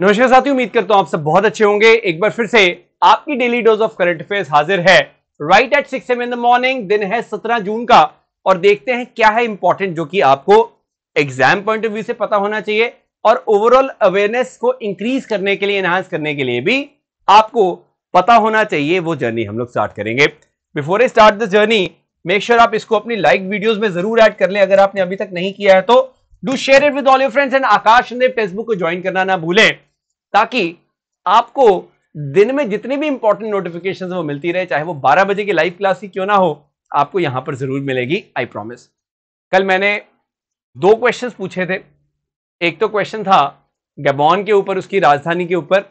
नमस्कार साथियों उम्मीद करता हूं आप सब बहुत अच्छे होंगे एक बार फिर से आपकी daily dose of current affair हाजिर है right at six AM in the morning दिन है सत्रह जून का और देखते हैं क्या है इंपॉर्टेंट जो कि आपको एग्जाम पॉइंट ऑफ व्यू से पता होना चाहिए और ओवरऑल अवेयरनेस को इंक्रीज करने के लिए एनहांस करने के लिए भी आपको पता होना चाहिए वो जर्नी हम लोग स्टार्ट करेंगे before a start the journey make sure आप इसको अपनी लाइक वीडियोज में जरूर ऐड कर लें अगर आपने अभी तक नहीं किया है तो do share it with all your friends and Akash ने फेसबुक को ज्वाइन करना ना भूलें ताकि आपको दिन में जितनी भी इंपॉर्टेंट नोटिफिकेशन वो मिलती रहे चाहे वो 12 बजे की लाइव क्लास ही क्यों ना हो आपको यहां पर जरूर मिलेगी आई प्रॉमिस कल मैंने दो क्वेश्चंस पूछे थे एक तो क्वेश्चन था गबॉन के ऊपर उसकी राजधानी के ऊपर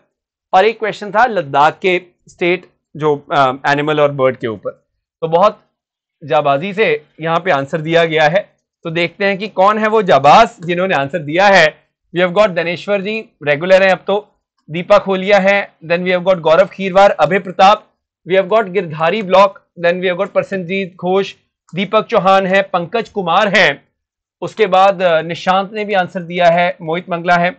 और एक क्वेश्चन था लद्दाख के स्टेट जो एनिमल और बर्ड के ऊपर तो बहुत जाबाजी से यहाँ पे आंसर दिया गया है तो देखते हैं कि कौन है वो जाबाज जिन्होंने आंसर दिया है we have got Dhaneshwar ji regular हैं अब तो दीपक होलिया है then we have got Gaurav Khirwar Abhay Pratap we have got Girdhari block then we have got Prasanjit Ghosh Deepak Chauhan है पंकज कुमार हैं उसके बाद निशांत ने भी आंसर दिया है मोहित मंगला है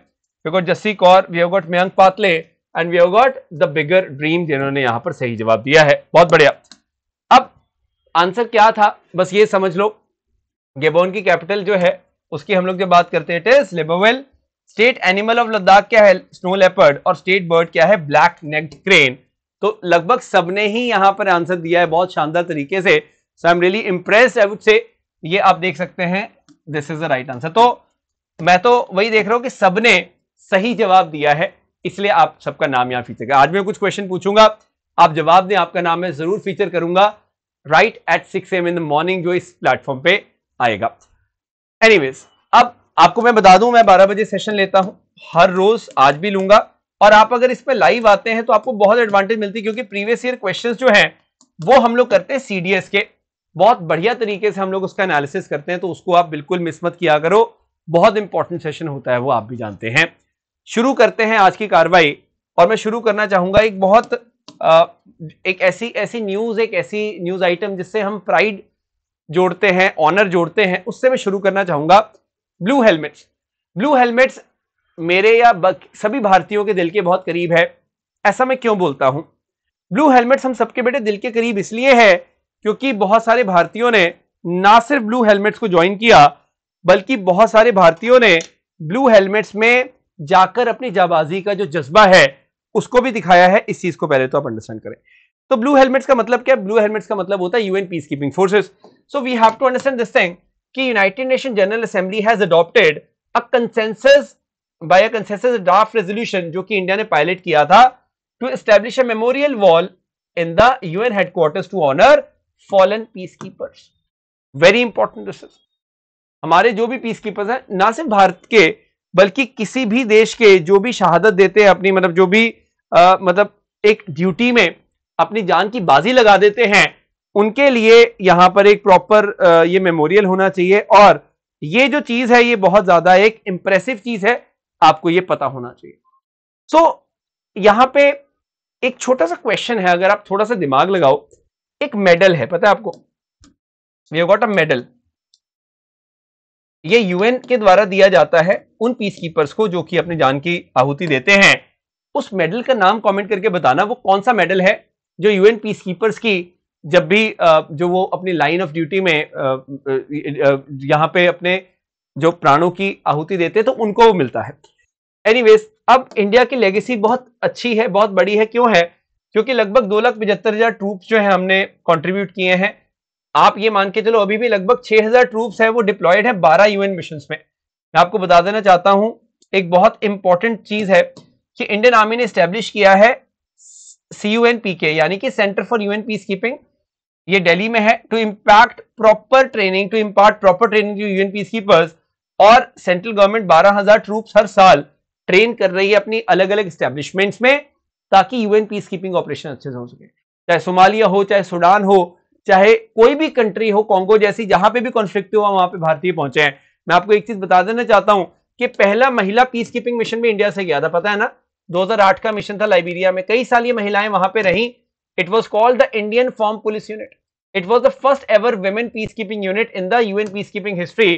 we got Jassi Kaur we have got Mayank Patle and we have got the bigger dream जिन्होंने यहां पर सही जवाब दिया है बहुत बढ़िया अब आंसर क्या था बस ये समझ लो गेबोन की कैपिटल जो है उसकी हम लोग जब बात करते हैं इट इज लेबोवेल स्टेट एनिमल ऑफ लद्दाख क्या है स्नो लेपर्ड और स्टेट बर्ड क्या है ब्लैक नेक्ड क्रेन तो लगभग सबने ही यहां पर आंसर दिया है बहुत शानदार तरीके से so I am really impress I would say ये आप देख सकते हैं this is the right answer तो मैं तो वही देख रहा हूं कि सबने सही जवाब दिया है इसलिए आप सबका नाम यहां फीचर आज मैं कुछ क्वेश्चन पूछूंगा आप जवाब दें आपका नाम मैं जरूर फीचर करूंगा right at six AM in the morning जो इस प्लेटफॉर्म पे आएगा एनीवेज अब आपको मैं बता दूं मैं 12 बजे सेशन लेता हूं हर रोज आज भी लूंगा और आप अगर इस पर लाइव आते हैं तो आपको बहुत एडवांटेज मिलती है क्योंकि प्रीवियस ईयर क्वेश्चंस जो हैं वो हम लोग करते हैं सीडीएस के बहुत बढ़िया तरीके से हम लोग उसका एनालिसिस करते हैं तो उसको आप बिल्कुल मिसमत किया करो बहुत इंपॉर्टेंट सेशन होता है वो आप भी जानते हैं शुरू करते हैं आज की कार्रवाई और मैं शुरू करना चाहूंगा एक बहुत आ, एक ऐसी ऐसी न्यूज एक ऐसी न्यूज आइटम जिससे हम प्राइड जोड़ते हैं ऑनर जोड़ते हैं उससे मैं शुरू करना चाहूंगा ब्लू हेलमेट्स ब्लू हेलमेट्स मेरे या सभी भारतीयों के दिल के बहुत करीब है ऐसा मैं क्यों बोलता हूं ब्लू हेलमेट्स हम सबके बेटे दिल के करीब इसलिए है क्योंकि बहुत सारे भारतीयों ने ना सिर्फ ब्लू हेलमेट्स को ज्वाइन किया बल्कि बहुत सारे भारतीयों ने ब्लू हेलमेट्स में जाकर अपनी जाबाजी का जो जज्बा है उसको भी दिखाया है इस चीज को पहले तो आप अंडरस्टैंड करें तो ब्लू हेलमेट्स का मतलब क्या ब्लू हेलमेट्स का मतलब होता है UN peace keeping forces so we have to understand this thing कि United Nation General Assembly has adopted a consensus by a consensus draft resolution जो कि इंडिया ने पायलट किया था to establish a memorial wall in the UN headquarters to honour fallen peace keepers very important this is हमारे जो भी peace keepers हैं ना सिर्फ भारत के बल्कि किसी भी देश के जो भी शहादत देते हैं अपनी मतलब जो भी आ, मतलब एक ड्यूटी में अपनी जान की बाजी लगा देते हैं उनके लिए यहां पर एक प्रॉपर ये मेमोरियल होना चाहिए और ये जो चीज है ये बहुत ज्यादा एक इंप्रेसिव चीज है आपको ये पता होना चाहिए सो so, यहां पे एक छोटा सा क्वेश्चन है अगर आप थोड़ा सा दिमाग लगाओ एक मेडल है पता है आपको वी गॉट अ मेडल ये यूएन के द्वारा दिया जाता है उन पीस कीपर्स को जो कि अपने जान की आहुति देते हैं उस मेडल का नाम कमेंट करके बताना वो कौन सा मेडल है जो यूएन पीस कीपर्स की जब भी जो वो अपनी लाइन ऑफ ड्यूटी में यहाँ पे अपने जो प्राणों की आहुति देते हैं तो उनको वो मिलता है एनीवेज अब इंडिया की लेगेसी बहुत अच्छी है बहुत बड़ी है क्यों है क्योंकि लगभग दो लाख पचहत्तर हजार ट्रूप्स जो है हमने कॉन्ट्रीब्यूट किए हैं आप ये मान के चलो अभी भी लगभग छह हजार ट्रूप है वो डिप्लॉयड है बारह यूएन मिशन में मैं आपको बता देना चाहता हूं एक बहुत इंपॉर्टेंट चीज है कि इंडियन आर्मी ने स्टेब्लिश किया है सी यू यानी कि centre for UN peace keeping ये दिल्ली में है to impact proper training to impart proper training to UN peace keepers और सेंट्रल गवर्नमेंट 12000 ट्रूप हर साल ट्रेन कर रही है अपनी अलग अलग स्टैब्लिशमेंट्स में ताकि यूएन पीस कीपिंग ऑपरेशन अच्छे से हो सके चाहे सोमालिया हो चाहे सूडान हो चाहे कोई भी कंट्री हो कॉन्गो जैसी जहां पे भी कॉन्फ्लिक्ट हुआ वहां पे भारतीय पहुंचे हैं मैं आपको एक चीज बता देना चाहता हूं कि पहला महिला पीस कीपिंग मिशन भी इंडिया से गया था पता है ना 2008 का मिशन था लाइबेरिया में कई साल ये महिलाएं वहां पे रहीं It was called the Indian Farm Police Unit. It was the first ever women peacekeeping unit in the UN peacekeeping history.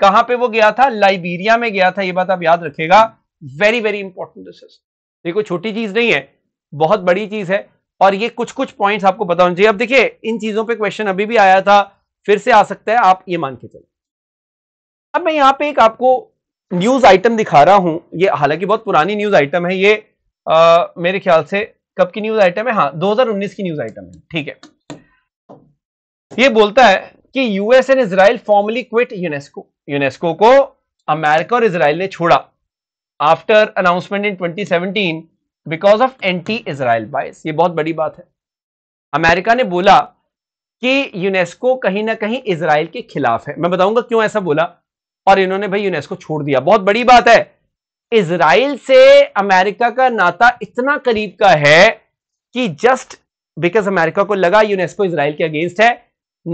कहां पर वो गया था लाइबीरिया में गया था यह बात आप याद रखेगा very very important this is देखो छोटी चीज नहीं है बहुत बड़ी चीज है और ये कुछ कुछ पॉइंट्स आपको पता होना चाहिए अब देखिए इन चीजों पे क्वेश्चन अभी भी आया था फिर से आ सकता है आप ये मान के चलो अब मैं यहां पे एक आपको न्यूज आइटम दिखा रहा हूं ये हालांकि बहुत पुरानी न्यूज आइटम है ये आ, मेरे ख्याल से कब की न्यूज आइटम है हाँ 2019 की न्यूज आइटम है ठीक है ये बोलता है कि US and Israel formally quit UNESCO UNESCO को अमेरिका और इसराइल ने छोड़ा after announcement in 2017 because of anti Israel bias ये बहुत बड़ी बात है अमेरिका ने बोला कि यूनेस्को कहीं ना कहीं इसराइल के खिलाफ है मैं बताऊंगा क्यों ऐसा बोला और इन्होंने भाई यूनेस्को छोड़ दिया बहुत बड़ी बात है इसराइल से अमेरिका का नाता इतना करीब का है कि जस्ट बिकॉज अमेरिका को लगा यूनेस्को इसराइल के अगेंस्ट है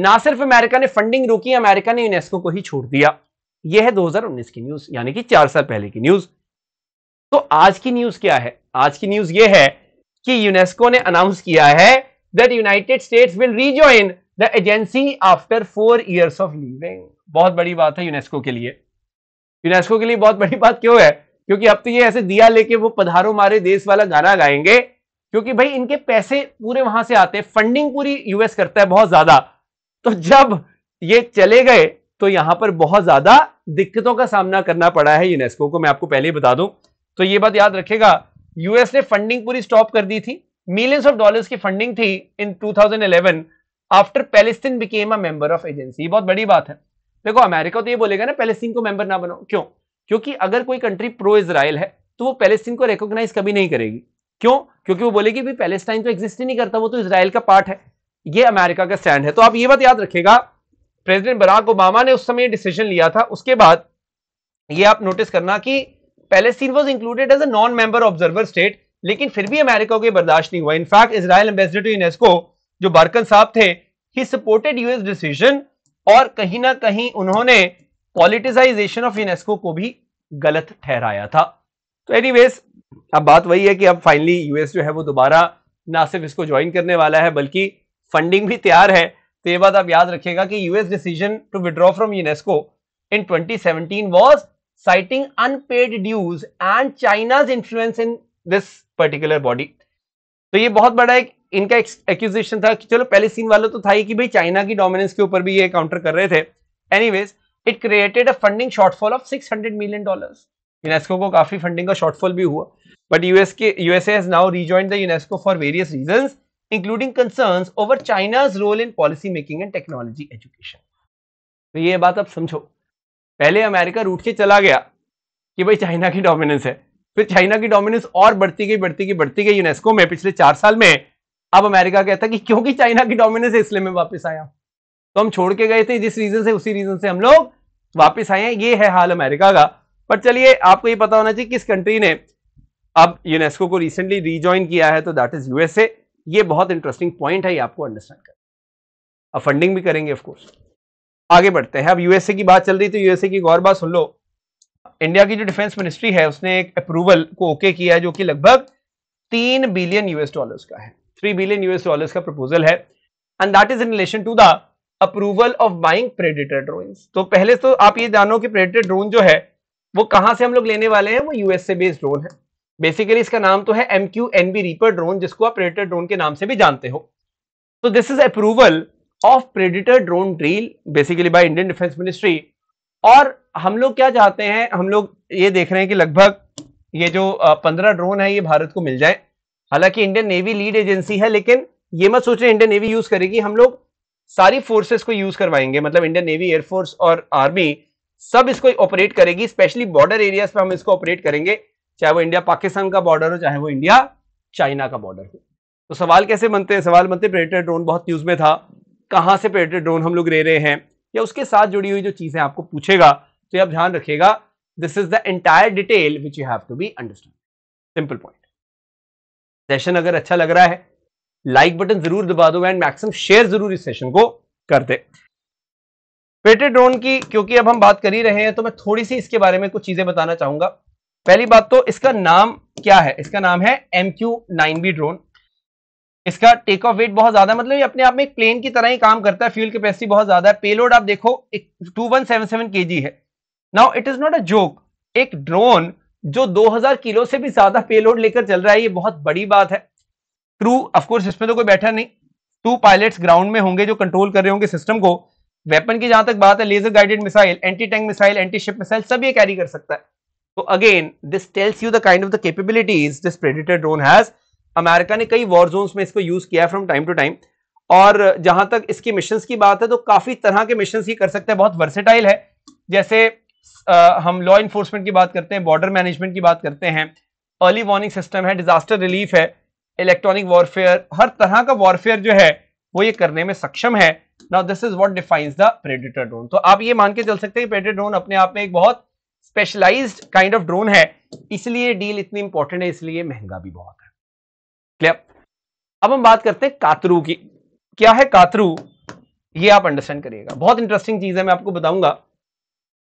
ना सिर्फ अमेरिका ने फंडिंग रोकी अमेरिका ने यूनेस्को को ही छोड़ दिया यह है 2019 की न्यूज यानी कि चार साल पहले की न्यूज तो आज की न्यूज क्या है आज की न्यूज यह है कि यूनेस्को ने अनाउंस किया है that United States will rejoin the agency after four years of leaving बहुत बड़ी बात है यूनेस्को के लिए यूनेस्को के लिए बहुत बड़ी बात क्यों है क्योंकि अब तो ये ऐसे दिया लेके वो पधारो मारे देश वाला गाना गाएंगे क्योंकि भाई इनके पैसे पूरे वहां से आते हैं फंडिंग पूरी यूएस करता है बहुत ज्यादा तो जब ये चले गए तो यहां पर बहुत ज्यादा दिक्कतों का सामना करना पड़ा है यूनेस्को को मैं आपको पहले ही बता दूं तो ये बात याद रखेगा यूएस ने फंडिंग पूरी स्टॉप कर दी थी मिलियंस ऑफ डॉलर्स की फंडिंग थी in 2011 after Palestine became a member of agency बहुत बड़ी बात है देखो अमेरिका तो ये बोलेगा ना पैलेस्टीन को मेंबर ना बनाओ क्यों क्योंकि अगर कोई कंट्री प्रो इसराइल है तो वो पैलेस्टीन को रिकॉग्नाइज कभी नहीं करेगी क्यों क्योंकि वो बोलेगी पैलेस्टाइन तो एग्जिस्ट ही नहीं करता वो तो इसराइल का पार्ट है ये अमेरिका का स्टैंड है तो आप ये बात याद रखेगा प्रेसिडेंट बराक ओबामा ने उस समय डिसीजन लिया था उसके बाद ये आप नोटिस करना कि Palestine was included as a non member observer state लेकिन फिर भी अमेरिका को बर्दाश्त नहीं हुआ in fact Israel ambassador to UNESCO जो बारकन साहब थे ही सपोर्टेड यूएस डिसीजन और कहीं ना कहीं उन्होंने पॉलिटिसाइजेशन ऑफ यूनेस्को को भी गलत ठहराया था तो एनीवेज अब बात वही है कि अब फाइनली यूएस जो है वो दोबारा ना सिर्फ इसको ज्वाइन करने वाला है बल्कि फंडिंग भी तैयार है तो ये बात आप याद रखिएगा कि US decision to withdraw from UNESCO in 2017 was citing unpaid dues and China's influence in this particular body तो ये बहुत बड़ा एक इनका एक्यूजेशन था कि चलो सीन वालों तो था ही कि भाई चाइना की डोमिनेंस के ऊपर भी ये काउंटर कर रहे थे anyways it created a funding shortfall of 600 million dollars UNESCO को काफी फंडिंग का शॉर्टफॉल भी हुआ बट यूएस के USA has now rejoin the UNESCO for various reasons including concerns over China's role in policy making and technology education तो ये बात आप समझो पहले अमेरिका रूट के चला गया कि भाई चाइना की डोमिनेंस है फिर चाइना की डोमिनेंस और बढ़ती गई बढ़ती गई बढ़ती गई यूनेस्को में पिछले चार साल में अब अमेरिका कहता कि क्योंकि चाइना की डोमिनेंस है इसलिए मैं वापस आया हूं तो हम छोड़ के गए थे जिस रीजन से उसी रीजन से हम लोग वापस आए हैं ये है हाल अमेरिका का पर चलिए आपको ये पता होना चाहिए किस कंट्री ने अब यूनेस्को को रिसेंटली रिज्वाइन किया है तो दैट इज यूएसए ये बहुत इंटरेस्टिंग पॉइंट है ये आपको अंडरस्टैंड कर अब फंडिंग भी करेंगे ऑफकोर्स आगे बढ़ते हैं अब यूएसए की बात चल रही तो यूएसए की गौर बात सुन लो इंडिया की जो डिफेंस मिनिस्ट्री है उसने एक अप्रूवल को ओके okay किया जो कि लगभग तीन बिलियन यूएस डॉलर्स का है थ्री बिलियन यूएस डॉलर्स का प्रपोजल है and that is in relation to the approval of buying predator drone तो पहले तो आप ये जानो कि प्रेडिटर ड्रोन जो है वो कहां से हम लोग लेने वाले हैं वो यूएसए बेस्ड ड्रोन है बेसिकली इसका नाम तो है M Q N B reaper drone जिसको आप प्रेडिटर ड्रोन के नाम से भी जानते हो तो this is approval of predator drone deal basically by Indian defence ministry और हम लोग क्या चाहते हैं हम लोग ये देख रहे हैं कि लगभग ये जो पंद्रह ड्रोन है ये भारत को मिल जाए हालांकि इंडियन नेवी लीड एजेंसी है लेकिन ये मत सोच रहे इंडियन नेवी यूज करेगी हम लोग सारी फोर्सेस को यूज करवाएंगे मतलब इंडियन नेवी एयरफोर्स और आर्मी सब इसको ऑपरेट करेगी स्पेशली बॉर्डर एरियाज पे हम इसको ऑपरेट करेंगे चाहे वो इंडिया पाकिस्तान का बॉर्डर हो चाहे वो इंडिया चाइना का बॉर्डर हो तो सवाल कैसे बनते हैं सवाल बनते प्रेडेटर ड्रोन बहुत न्यूज में था कहाँ से प्रेडेटर ड्रोन हम लोग ले रहे हैं या उसके साथ जुड़ी हुई जो चीजें आपको पूछेगा तो आप ध्यान रखिएगा this is the entire detail which you have to be understand simple point session अगर अच्छा लग रहा है लाइक बटन जरूर दबा दो एंड मैक्सिमम शेयर जरूर इस सेशन को कर दे पेटेड ड्रोन की क्योंकि अब हम बात कर ही रहे हैं तो मैं थोड़ी सी इसके बारे में कुछ चीजें बताना चाहूंगा पहली बात तो इसका नाम क्या है इसका नाम है M Q nine B drone इसका टेक ऑफ वेट बहुत ज्यादा मतलब ये अपने आप में एक प्लेन की तरह ही काम करता है फ्यूल कैपेसिटी बहुत ज्यादा है पेलोड आप देखो to one seven seven K G है now it is not a joke एक ड्रोन जो 2000 किलो से भी ज्यादा पेलोड लेकर चल रहा है ये बहुत बड़ी बात है क्रू ऑफकोर्स इसमें तो कोई बैठा नहीं टू पायलट्स ग्राउंड में होंगे जो कंट्रोल कर रहे होंगे सिस्टम को वेपन की जहां तक बात है laser guided missile anti tank missile anti ship missile सब ये कैरी कर सकता है तो again this tells you the kind of the capabilities this predicted drone has America ने कई वॉर जोन में इसको यूज किया फ्रॉम टाइम टू टाइम और जहां तक इसकी मिशन की बात है तो काफी तरह के मिशन ही कर सकते हैं बहुत वर्सेटाइल है जैसे आ, हम लॉ इन्फोर्समेंट की बात करते हैं बॉर्डर मैनेजमेंट की बात करते हैं अर्ली वार्निंग सिस्टम है डिजास्टर रिलीफ है इलेक्ट्रॉनिक वॉरफेयर हर तरह का वॉरफेयर जो है वो ये करने में सक्षम है now this is what defines the predator drone तो आप ये मान के चल सकते हैं प्रेडिटर ड्रोन अपने आप में एक बहुत स्पेशलाइज काइंड ऑफ ड्रोन है इसलिए डील इतनी इंपॉर्टेंट है इसलिए महंगा भी बहुत है क्लियर अब हम बात करते हैं कातरू की क्या है कातरू ये आप अंडरस्टैंड करिएगा बहुत इंटरेस्टिंग चीज है मैं आपको बताऊंगा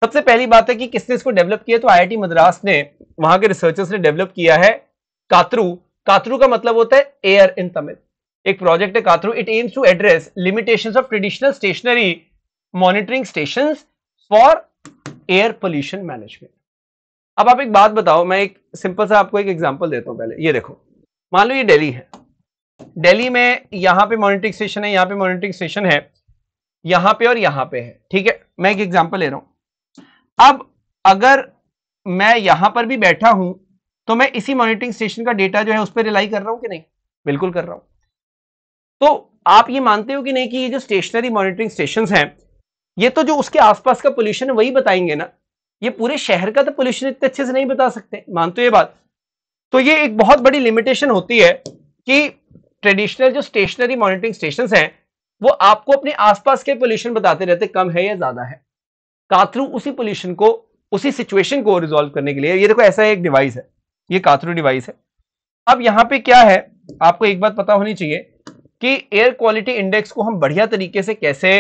सबसे पहली बात है कि किसने इसको डेवलप किया तो आईआईटी मद्रास ने वहां के रिसर्चर्स ने डेवलप किया है कातरू काथरू का मतलब होता है एयर इन तमिल एक प्रोजेक्ट है Kaatru it aims to address limitations of traditional stationary monitoring station for air pollution management अब आप एक बात बताओ मैं एक सिंपल सा आपको एक एग्जांपल देता हूं पहले ये देखो मान लो ये दिल्ली है दिल्ली में यहाँ पे मॉनिटरिंग स्टेशन है यहाँ पे मॉनिटरिंग स्टेशन है यहाँ पे और यहाँ पे है ठीक है मैं एक एग्जाम्पल ले रहा हूँ अब अगर मैं यहाँ पर भी बैठा हूँ तो मैं इसी मॉनिटरिंग स्टेशन का डेटा जो है उस पर रिलाई कर रहा हूं कि नहीं बिल्कुल कर रहा हूं तो आप ये मानते हो कि नहीं कि ये जो स्टेशनरी मॉनिटरिंग स्टेशन हैं ये तो जो उसके आसपास का पोल्यूशन है वही बताएंगे ना ये पूरे शहर का तो पोल्यूशन इतने अच्छे से नहीं बता सकते मानते हो ये बात तो ये एक बहुत बड़ी लिमिटेशन होती है कि ट्रेडिशनल जो स्टेशनरी मॉनिटरिंग स्टेशन हैं वो आपको अपने आसपास के पोल्यूशन बताते रहते कम है या ज्यादा है कातरू उसी पोल्यूशन को उसी सिचुएशन को रिजोल्व करने के लिए ये देखो ऐसा एक डिवाइस है ये काथरू डिवाइस है अब यहाँ पे क्या है आपको एक बात पता होनी चाहिए कि एयर क्वालिटी इंडेक्स को हम बढ़िया तरीके से कैसे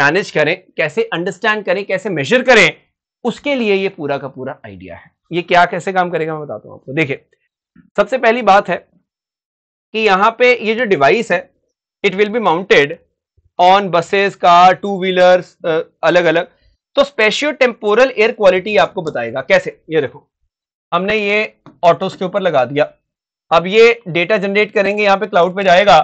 मैनेज करें कैसे अंडरस्टैंड करें कैसे मेजर करें उसके लिए ये पूरा का पूरा आइडिया है ये क्या कैसे काम करेगा मैं बताता हूँ आपको देखिए सबसे पहली बात है कि यहाँ पे ये जो डिवाइस है it will be mounted on buses car two wheeler अलग अलग तो स्पेशियो टेम्पोरल एयर क्वालिटी आपको बताएगा कैसे ये देखो हमने ये ऑटोस के ऊपर लगा दिया अब ये डेटा जनरेट करेंगे यहाँ पे क्लाउड पे जाएगा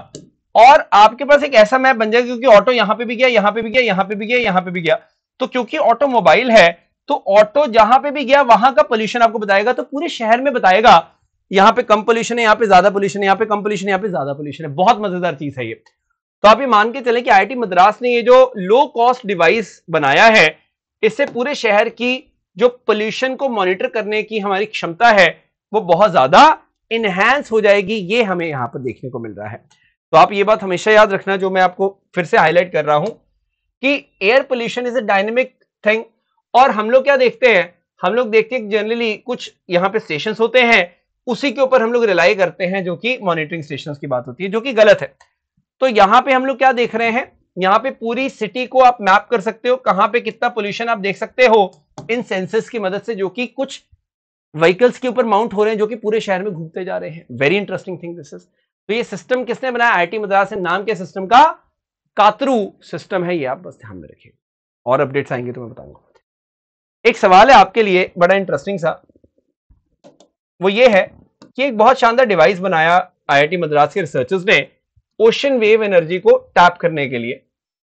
और आपके पास एक ऐसा मैप बन जाएगा क्योंकि ऑटो यहाँ पे भी गया यहाँ पे भी गया यहाँ पे भी गया यहाँ पे भी गया तो क्योंकि ऑटो मोबाइल है तो ऑटो जहां पे भी गया वहां का पोल्यूशन आपको बताएगा तो पूरे शहर में बताएगा यहाँ पे कम पोल्यूशन है यहाँ पे ज्यादा पोल्यूशन है यहाँ पे कम पोल्यूशन है यहाँ पे ज्यादा पोल्यूशन है बहुत मजेदार चीज है ये तो आप ये मान के चले कि आई मद्रास ने ये जो लो कॉस्ट डिवाइस बनाया है इससे पूरे शहर की जो पोल्यूशन को मॉनिटर करने की हमारी क्षमता है वो बहुत ज्यादा इनहेंस हो जाएगी ये हमें यहां पर देखने को मिल रहा है तो आप ये बात हमेशा याद रखना जो मैं आपको फिर से हाईलाइट कर रहा हूं कि air pollution is a dynamic thing और हम लोग क्या देखते हैं हम लोग देखते हैं जनरली कुछ यहाँ पे स्टेशन होते हैं उसी के ऊपर हम लोग रिलाई करते हैं जो कि मॉनिटरिंग स्टेशन की बात होती है जो कि गलत है तो यहाँ पे हम लोग क्या देख रहे हैं यहाँ पे पूरी सिटी को आप मैप कर सकते हो कहाँ पे कितना पोल्यूशन आप देख सकते हो इन सेंसर्स की मदद से जो कि कुछ व्हीकल्स के ऊपर माउंट हो रहे हैं जो कि पूरे शहर में घूमते जा रहे हैं very interesting thing this is तो ये सिस्टम किसने बनाया आई मद्रास नाम के सिस्टम का कातरू सिस्टम है ये आप बस ध्यान में रखिए और अपडेट्स आएंगे तो मैं बताऊंगा एक सवाल है आपके लिए बड़ा इंटरेस्टिंग सा वो ये है कि एक बहुत शानदार डिवाइस बनाया आईआईटी मद्रास के रिसर्चर्स ने ओशन वेव एनर्जी को टैप करने के लिए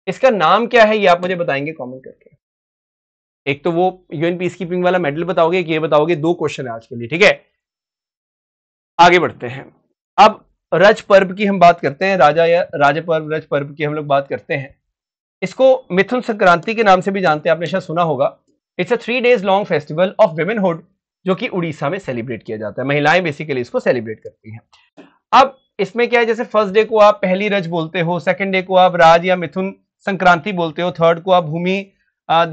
इसका नाम क्या है ये आप मुझे बताएंगे कमेंट करके एक तो वो यूएन पीस कीपिंग वाला मेडल बताओगे एक ये बताओगे दो क्वेश्चन है आज के लिए ठीक है आगे बढ़ते हैं अब रज पर्व की हम बात करते हैं राजा या राजा पर्व रज पर्व की हम लोग बात करते हैं इसको मिथुन संक्रांति के नाम से भी जानते हैं आपने शायद सुना होगा it's a three days long festival of womanhood जो कि उड़ीसा में सेलिब्रेट किया जाता है महिलाएं बेसिकली इसको सेलिब्रेट करती हैं अब इसमें क्या है जैसे फर्स्ट डे को आप पहली रज बोलते हो सेकंड डे को आप राज या मिथुन संक्रांति बोलते हो थर्ड को आप भूमि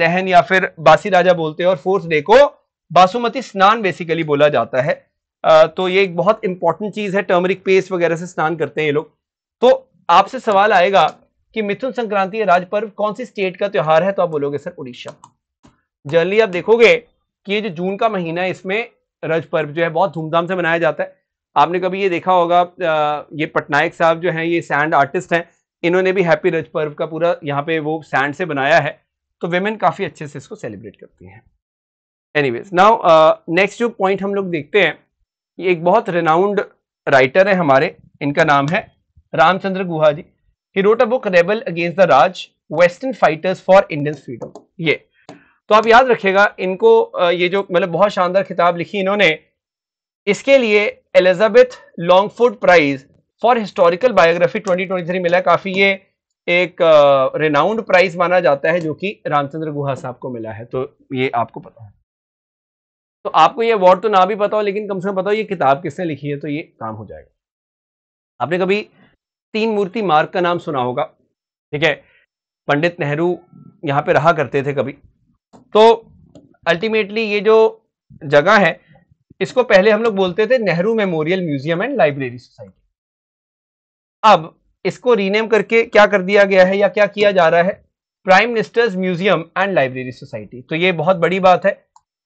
दहन या फिर बासी राजा बोलते हो और फोर्थ डे को बासुमती स्नान बेसिकली बोला जाता है तो ये एक बहुत इंपॉर्टेंट चीज है टर्मरिक पेस्ट वगैरह से स्नान करते हैं ये लोग तो आपसे सवाल आएगा कि मिथुन संक्रांति राज पर्व कौन सी स्टेट का त्योहार है तो आप बोलोगे सर उड़ीसा जनरली आप देखोगे कि ये जो जून का महीना है इसमें रज पर्व जो है बहुत धूमधाम से मनाया जाता है आपने कभी ये देखा होगा ये पटनायक साहब जो हैं ये सैंड आर्टिस्ट हैं इन्होंने भी हैप्पी रज पर्व का पूरा यहाँ पे वो सैंड से बनाया है तो वेमेन काफ़ी अच्छे से इसको सेलिब्रेट करती हैं एनीवेज नाउ नेक्स्ट जो पॉइंट हम लोग देखते हैं ये एक बहुत रेनाउंड राइटर है हमारे इनका नाम है Ramachandra Guha ji he wrote a book rebel against the Raj western fighters for Indian freedom ये तो आप याद रखिएगा इनको ये जो मतलब बहुत शानदार किताब लिखी इन्होंने इसके लिए Elizabeth Longford prize for historical biography 2023 मिला काफ़ी ये एक रेनाउंड प्राइज माना जाता है जो कि रामचंद्र गुहा साहब को मिला है तो ये आपको पता है तो आपको ये अवार्ड तो ना भी पता हो लेकिन कम से कम पता हो ये किताब किसने लिखी है तो ये काम हो जाएगा आपने कभी तीन मूर्ति मार्ग का नाम सुना होगा ठीक है पंडित नेहरू यहाँ पे रहा करते थे कभी तो अल्टीमेटली ये जो जगह है इसको पहले हम लोग बोलते थे Nehru memorial museum and library society अब इसको रीनेम करके क्या कर दिया गया है या क्या किया जा रहा है prime ministers museum and library society तो ये बहुत बड़ी बात है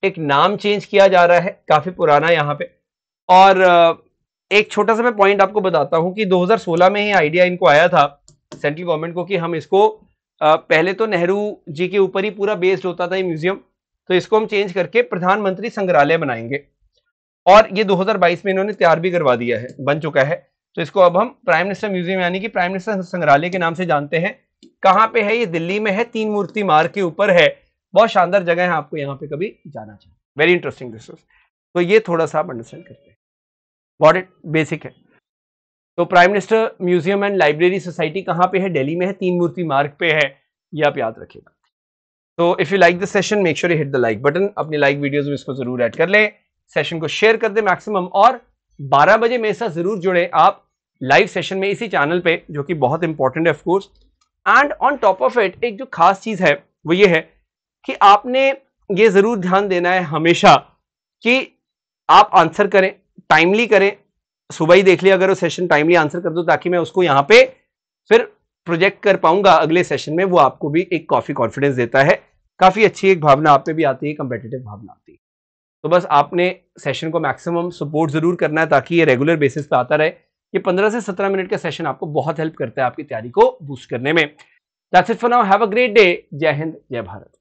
एक नाम चेंज किया जा रहा है काफी पुराना यहाँ पे और एक छोटा सा मैं पॉइंट आपको बताता हूँ कि 2016 में ही आइडिया इनको आया था सेंट्रल गवर्नमेंट को कि हम इसको पहले तो नेहरू जी के ऊपर ही पूरा बेस्ड होता था ये म्यूजियम तो इसको हम चेंज करके प्रधानमंत्री संग्रहालय बनाएंगे और ये 2022 में इन्होंने तैयार भी करवा दिया है बन चुका है तो इसको अब हम प्राइम मिनिस्टर म्यूजियम यानी कि प्राइम मिनिस्टर संग्रहालय के नाम से जानते हैं कहाँ पे है ये दिल्ली में है तीन मूर्ति मार्ग के ऊपर है बहुत शानदार जगह है आपको यहाँ पे कभी जाना चाहिए वेरी इंटरेस्टिंग रिसोर्स तो ये थोड़ा सा आप अंडरस्टैंड करते हैं वॉट इट बेसिक है तो prime minister museum and library society कहाँ पे है दिल्ली में है तीन मूर्ति मार्ग पे है ये आप याद रखिएगा तो if you like the session make sure hit the like button अपनी लाइक वीडियोज में इसको जरूर ऐड कर लें सेशन को शेयर कर दें मैक्सिमम और 12 बजे मेरे साथ जरूर जुड़े आप लाइव सेशन में इसी चैनल पे जो कि बहुत इंपॉर्टेंट है of course and on top of it एक जो खास चीज़ है वो ये है कि आपने ये ज़रूर ध्यान देना है हमेशा कि आप आंसर करें टाइमली करें सुबह ही देख लिया अगर वो सेशन टाइमली आंसर कर दो ताकि मैं उसको यहाँ पे फिर प्रोजेक्ट कर पाऊंगा अगले सेशन में वो आपको भी एक काफ़ी कॉन्फिडेंस देता है काफ़ी अच्छी एक भावना आप में भी आती है कंपेटेटिव भावना आती है तो बस आपने सेशन को मैक्सिमम सपोर्ट ज़रूर करना है ताकि ये रेगुलर बेसिस पे आता रहे ये 15 से 17 मिनट का सेशन आपको बहुत हेल्प करता है आपकी तैयारी को बूस्ट करने में that's it for now have a great day Jai Hind जय भारत